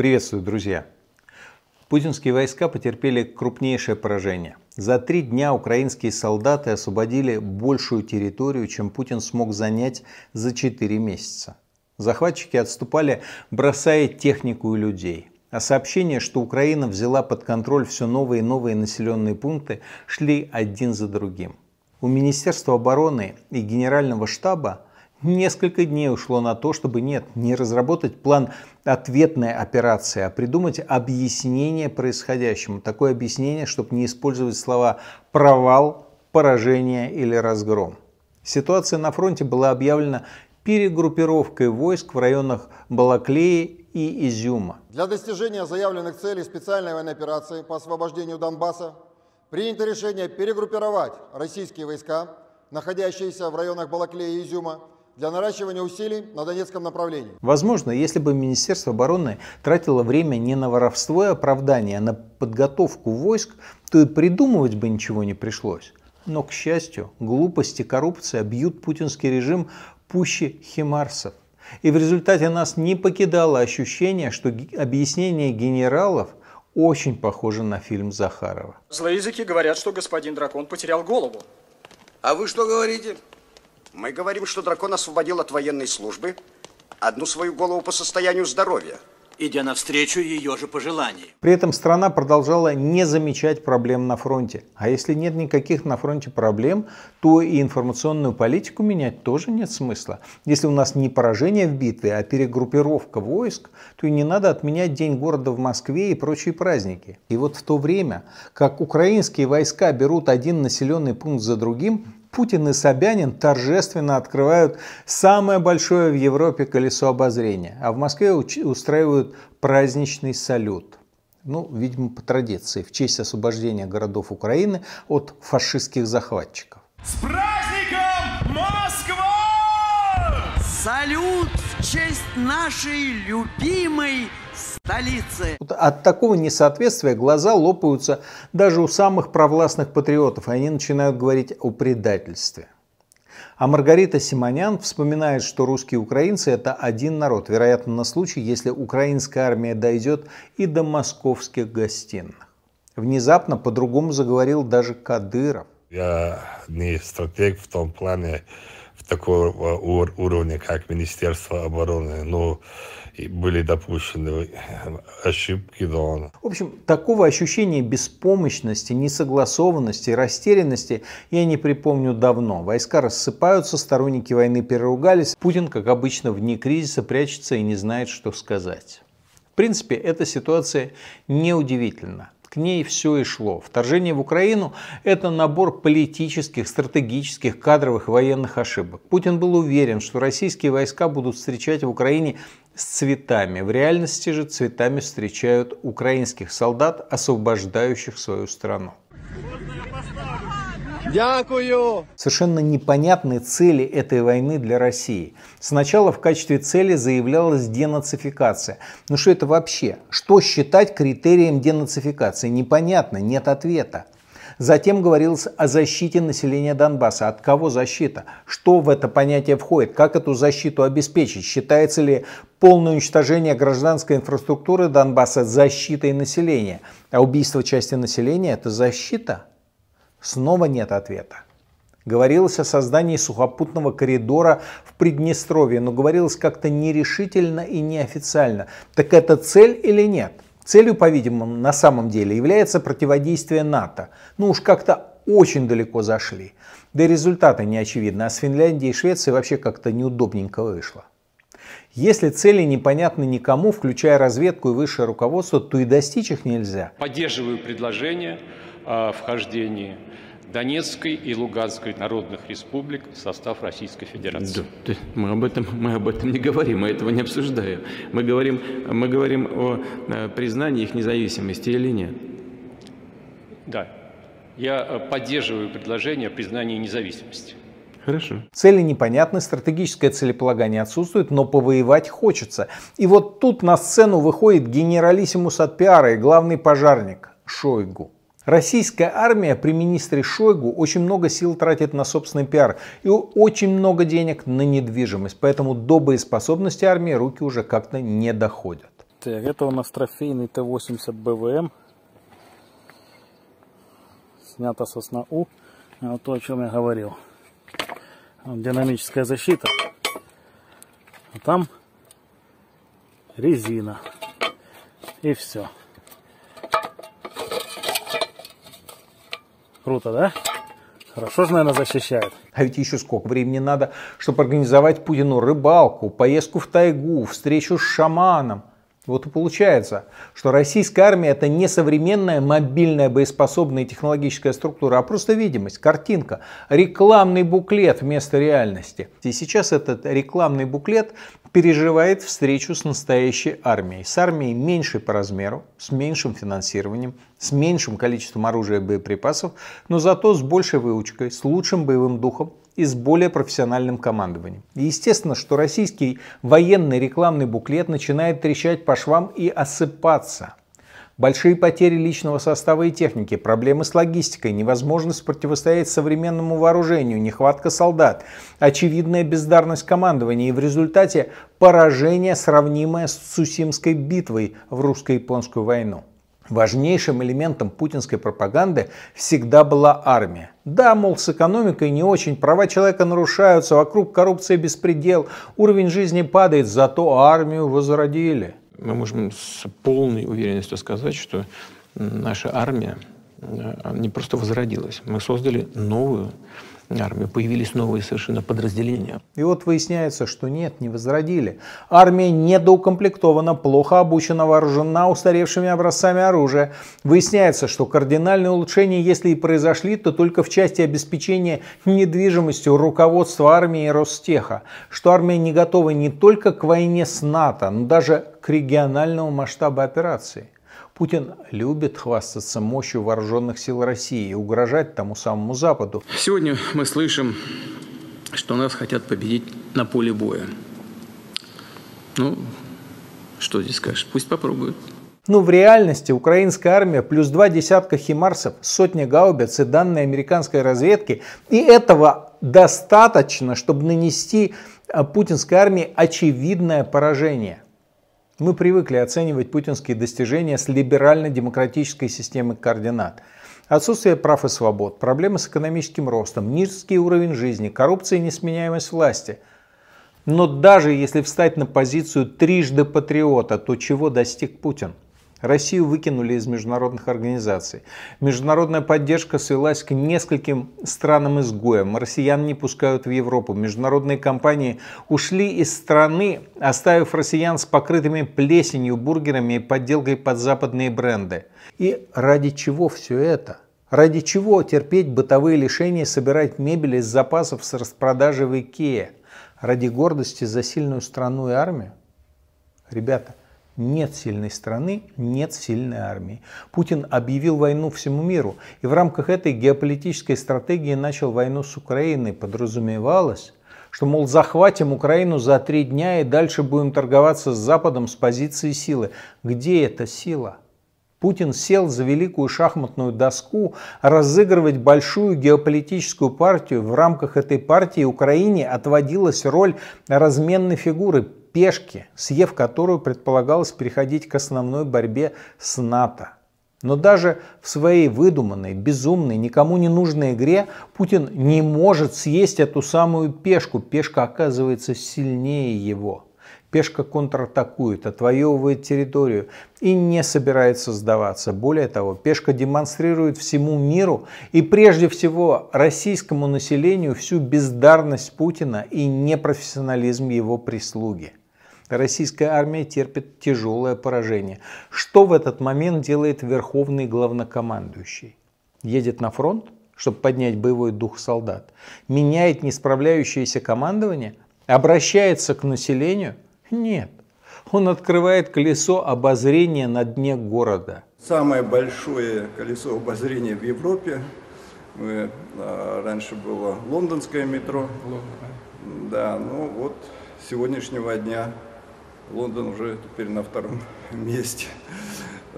Приветствую, друзья! Путинские войска потерпели крупнейшее поражение. За три дня украинские солдаты освободили большую территорию, чем Путин смог занять за четыре месяца. Захватчики отступали, бросая технику и людей. А сообщения, что Украина взяла под контроль все новые и новые населенные пункты, шли один за другим. У Министерства обороны и Генерального штаба Несколько дней ушло на то, чтобы нет, не разработать план ответной операции, а придумать объяснение происходящему. Такое объяснение, чтобы не использовать слова «провал», «поражение» или «разгром». Ситуация на фронте была объявлена перегруппировкой войск в районах Балаклеи и Изюма. Для достижения заявленных целей специальной военной операции по освобождению Донбасса принято решение перегруппировать российские войска, находящиеся в районах Балаклея и Изюма, для наращивания усилий на Донецком направлении. Возможно, если бы Министерство обороны тратило время не на воровство и оправдание, а на подготовку войск, то и придумывать бы ничего не пришлось. Но, к счастью, глупости и коррупция бьют путинский режим пуще химарсов. И в результате нас не покидало ощущение, что объяснение генералов очень похоже на фильм Захарова. Злоязыки говорят, что господин Дракон потерял голову. А вы что говорите? Мы говорим, что дракон освободил от военной службы одну свою голову по состоянию здоровья идя навстречу ее же пожеланиям. При этом страна продолжала не замечать проблем на фронте. А если нет никаких на фронте проблем, то и информационную политику менять тоже нет смысла. Если у нас не поражение в битве, а перегруппировка войск, то и не надо отменять День города в Москве и прочие праздники. И вот в то время, как украинские войска берут один населенный пункт за другим, Путин и Собянин торжественно открывают самое большое в Европе колесо обозрения, а в Москве устраивают праздничный салют. Ну, видимо, по традиции, в честь освобождения городов Украины от фашистских захватчиков. С праздником, Москва! Салют в честь нашей любимой столицы. От такого несоответствия глаза лопаются даже у самых провластных патриотов, и они начинают говорить о предательстве. А Маргарита Симонян вспоминает, что русские и украинцы – это один народ, вероятно, на случай, если украинская армия дойдет и до московских гостиных. Внезапно по-другому заговорил даже Кадыров. Я не стратег в том плане, такого а, уровня, как Министерство обороны, но ну, были допущены э, ошибки, но... В общем, такого ощущения беспомощности, несогласованности, растерянности я не припомню давно. Войска рассыпаются, сторонники войны переругались. Путин, как обычно, вне кризиса прячется и не знает, что сказать. В принципе, эта ситуация неудивительна к ней все и шло. Вторжение в Украину – это набор политических, стратегических, кадровых и военных ошибок. Путин был уверен, что российские войска будут встречать в Украине с цветами. В реальности же цветами встречают украинских солдат, освобождающих свою страну. Можно я Дякую! Совершенно непонятны цели этой войны для России. Сначала в качестве цели заявлялась денацификация. Ну что это вообще? Что считать критерием денацификации? Непонятно, нет ответа. Затем говорилось о защите населения Донбасса. От кого защита? Что в это понятие входит? Как эту защиту обеспечить? Считается ли полное уничтожение гражданской инфраструктуры Донбасса защитой населения? А убийство части населения – это защита? Снова нет ответа. Говорилось о создании сухопутного коридора в Приднестровье, но говорилось как-то нерешительно и неофициально. Так это цель или нет? Целью, по-видимому, на самом деле является противодействие НАТО. Ну уж как-то очень далеко зашли. Да и результаты не очевидны, а с Финляндией и Швецией вообще как-то неудобненько вышло. Если цели непонятны никому, включая разведку и высшее руководство, то и достичь их нельзя. Поддерживаю предложение о вхождении Донецкой и Луганской народных республик в состав Российской Федерации. Да, мы, об этом, мы об этом не говорим, мы этого не обсуждаем. Мы говорим, мы говорим о э, признании их независимости или нет. Да, я э, поддерживаю предложение о признании независимости. Хорошо. Цели непонятны, стратегическое целеполагание отсутствует, но повоевать хочется. И вот тут на сцену выходит генералиссимус от пиара и главный пожарник Шойгу. Российская армия при министре Шойгу очень много сил тратит на собственный пиар и очень много денег на недвижимость, поэтому до боеспособности армии руки уже как-то не доходят. Так, это у нас трофейный Т-80 БВМ, снято сосна У, а вот то, о чем я говорил. динамическая защита, а там резина и все. Круто, да? Хорошо же, наверное, защищает. А ведь еще сколько времени надо, чтобы организовать Путину рыбалку, поездку в тайгу, встречу с шаманом. Вот и получается, что российская армия это не современная мобильная боеспособная технологическая структура, а просто видимость, картинка, рекламный буклет вместо реальности. И сейчас этот рекламный буклет переживает встречу с настоящей армией, с армией меньшей по размеру, с меньшим финансированием, с меньшим количеством оружия и боеприпасов, но зато с большей выучкой, с лучшим боевым духом, и с более профессиональным командованием. Естественно, что российский военный рекламный буклет начинает трещать по швам и осыпаться. Большие потери личного состава и техники, проблемы с логистикой, невозможность противостоять современному вооружению, нехватка солдат, очевидная бездарность командования и в результате поражение, сравнимое с сусимской битвой в русско-японскую войну. Важнейшим элементом путинской пропаганды всегда была армия. Да, мол, с экономикой не очень, права человека нарушаются, вокруг коррупции беспредел, уровень жизни падает, зато армию возродили. Мы можем с полной уверенностью сказать, что наша армия э, не просто возродилась, мы создали новую армию. Появились новые совершенно подразделения. И вот выясняется, что нет, не возродили. Армия недоукомплектована, плохо обучена, вооружена устаревшими образцами оружия. Выясняется, что кардинальные улучшения, если и произошли, то только в части обеспечения недвижимостью руководства армии и Ростеха. Что армия не готова не только к войне с НАТО, но даже к региональному масштабу операции – Путин любит хвастаться мощью вооруженных сил России и угрожать тому самому Западу. Сегодня мы слышим, что нас хотят победить на поле боя. Ну, что здесь скажешь? Пусть попробуют. Но ну, в реальности украинская армия плюс два десятка химарсов, сотни гаубиц и данные американской разведки. И этого достаточно, чтобы нанести а, путинской армии очевидное поражение. Мы привыкли оценивать путинские достижения с либерально-демократической системы координат. Отсутствие прав и свобод, проблемы с экономическим ростом, низкий уровень жизни, коррупция и несменяемость власти. Но даже если встать на позицию трижды патриота, то чего достиг Путин? Россию выкинули из международных организаций. Международная поддержка свелась к нескольким странам-изгоям. Россиян не пускают в Европу. Международные компании ушли из страны, оставив россиян с покрытыми плесенью, бургерами и подделкой под западные бренды. И ради чего все это? Ради чего терпеть бытовые лишения и собирать мебель из запасов с распродажи в Икее? Ради гордости за сильную страну и армию? Ребята, нет сильной страны, нет сильной армии. Путин объявил войну всему миру и в рамках этой геополитической стратегии начал войну с Украиной. Подразумевалось, что, мол, захватим Украину за три дня и дальше будем торговаться с Западом с позиции силы. Где эта сила? Путин сел за великую шахматную доску разыгрывать большую геополитическую партию. В рамках этой партии Украине отводилась роль разменной фигуры пешки, съев которую предполагалось переходить к основной борьбе с НАТО. Но даже в своей выдуманной, безумной, никому не нужной игре Путин не может съесть эту самую пешку. Пешка оказывается сильнее его. Пешка контратакует, отвоевывает территорию и не собирается сдаваться. Более того, пешка демонстрирует всему миру и прежде всего российскому населению всю бездарность Путина и непрофессионализм его прислуги. Российская армия терпит тяжелое поражение. Что в этот момент делает верховный главнокомандующий? Едет на фронт, чтобы поднять боевой дух солдат, меняет несправляющееся командование, обращается к населению? Нет. Он открывает колесо обозрения на дне города. Самое большое колесо обозрения в Европе. Мы, а, раньше было лондонское метро. Лондон. Да, ну вот сегодняшнего дня Лондон уже теперь на втором месте.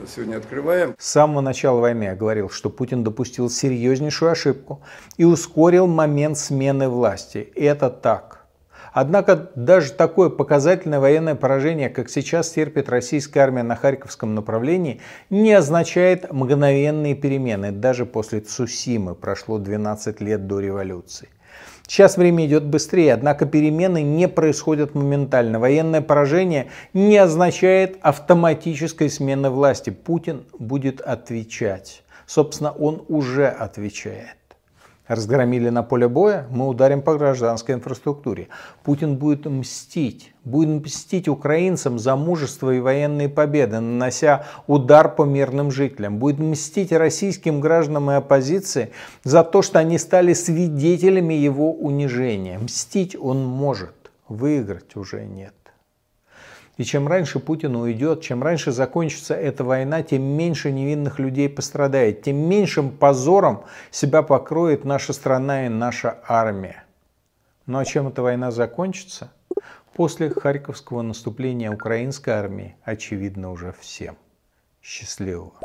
Сегодня открываем. С самого начала войны я говорил, что Путин допустил серьезнейшую ошибку и ускорил момент смены власти. И это так. Однако даже такое показательное военное поражение, как сейчас терпит российская армия на Харьковском направлении, не означает мгновенные перемены. Даже после Цусимы прошло 12 лет до революции. Сейчас время идет быстрее, однако перемены не происходят моментально. Военное поражение не означает автоматической смены власти. Путин будет отвечать. Собственно, он уже отвечает разгромили на поле боя, мы ударим по гражданской инфраструктуре. Путин будет мстить, будет мстить украинцам за мужество и военные победы, нанося удар по мирным жителям, будет мстить российским гражданам и оппозиции за то, что они стали свидетелями его унижения. Мстить он может, выиграть уже нет. И чем раньше Путин уйдет, чем раньше закончится эта война, тем меньше невинных людей пострадает, тем меньшим позором себя покроет наша страна и наша армия. Ну а чем эта война закончится? После Харьковского наступления украинской армии очевидно уже всем. Счастливого!